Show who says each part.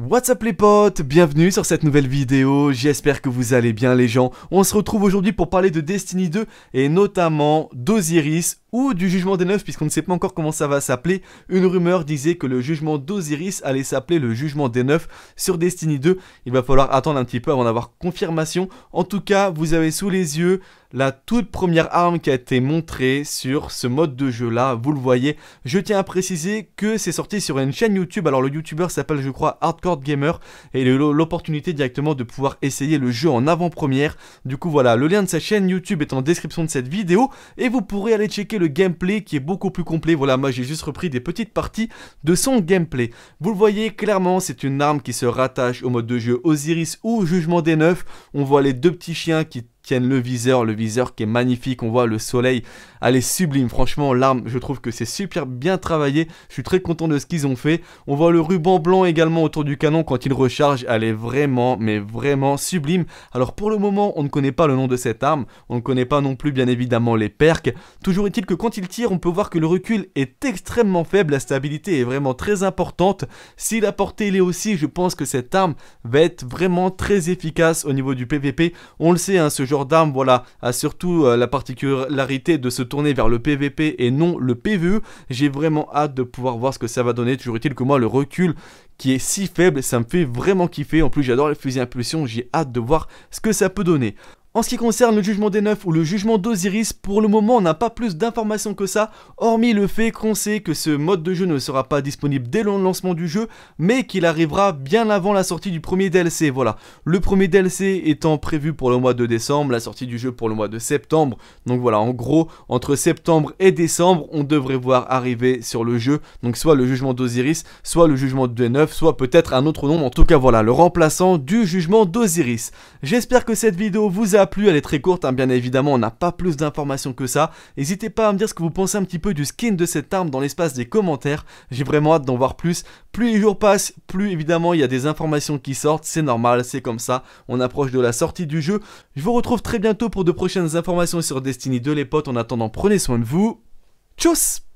Speaker 1: What's up les potes, bienvenue sur cette nouvelle vidéo, j'espère que vous allez bien les gens. On se retrouve aujourd'hui pour parler de Destiny 2 et notamment d'Osiris ou du Jugement des Neufs puisqu'on ne sait pas encore comment ça va s'appeler. Une rumeur disait que le Jugement d'Osiris allait s'appeler le Jugement des Neufs sur Destiny 2. Il va falloir attendre un petit peu avant d'avoir confirmation. En tout cas, vous avez sous les yeux la toute première arme qui a été montrée sur ce mode de jeu là, vous le voyez. Je tiens à préciser que c'est sorti sur une chaîne YouTube, alors le youtubeur s'appelle je crois Hardcore Gamer, et il a eu l'opportunité directement de pouvoir essayer le jeu en avant-première. Du coup voilà, le lien de sa chaîne YouTube est en description de cette vidéo, et vous pourrez aller checker le gameplay qui est beaucoup plus complet. Voilà, moi j'ai juste repris des petites parties de son gameplay. Vous le voyez clairement, c'est une arme qui se rattache au mode de jeu Osiris ou Jugement des Neufs. On voit les deux petits chiens qui le viseur, le viseur qui est magnifique, on voit le soleil, elle est sublime, franchement l'arme, je trouve que c'est super bien travaillé, je suis très content de ce qu'ils ont fait, on voit le ruban blanc également autour du canon quand il recharge, elle est vraiment, mais vraiment sublime, alors pour le moment on ne connaît pas le nom de cette arme, on ne connaît pas non plus bien évidemment les perks, toujours est-il que quand il tire on peut voir que le recul est extrêmement faible, la stabilité est vraiment très importante, si la portée l'est aussi, je pense que cette arme va être vraiment très efficace au niveau du PVP, on le sait, hein, ce genre d'armes, voilà, a euh, surtout euh, la particularité de se tourner vers le PVP et non le pv e. J'ai vraiment hâte de pouvoir voir ce que ça va donner. Toujours utile que moi, le recul qui est si faible, ça me fait vraiment kiffer. En plus, j'adore les fusils à impulsion, j'ai hâte de voir ce que ça peut donner. En ce qui concerne le jugement des neufs ou le jugement d'Osiris, pour le moment on n'a pas plus d'informations que ça, hormis le fait qu'on sait que ce mode de jeu ne sera pas disponible dès le lancement du jeu, mais qu'il arrivera bien avant la sortie du premier DLC, voilà. Le premier DLC étant prévu pour le mois de décembre, la sortie du jeu pour le mois de septembre, donc voilà, en gros, entre septembre et décembre, on devrait voir arriver sur le jeu, donc soit le jugement d'Osiris, soit le jugement des neufs, soit peut-être un autre nom, en tout cas voilà, le remplaçant du jugement d'Osiris. J'espère que cette vidéo vous a plus elle est très courte, hein. bien évidemment, on n'a pas plus d'informations que ça. N'hésitez pas à me dire ce que vous pensez un petit peu du skin de cette arme dans l'espace des commentaires. J'ai vraiment hâte d'en voir plus. Plus les jours passent, plus évidemment il y a des informations qui sortent, c'est normal, c'est comme ça. On approche de la sortie du jeu. Je vous retrouve très bientôt pour de prochaines informations sur Destiny 2 les potes. En attendant, prenez soin de vous. Tchuss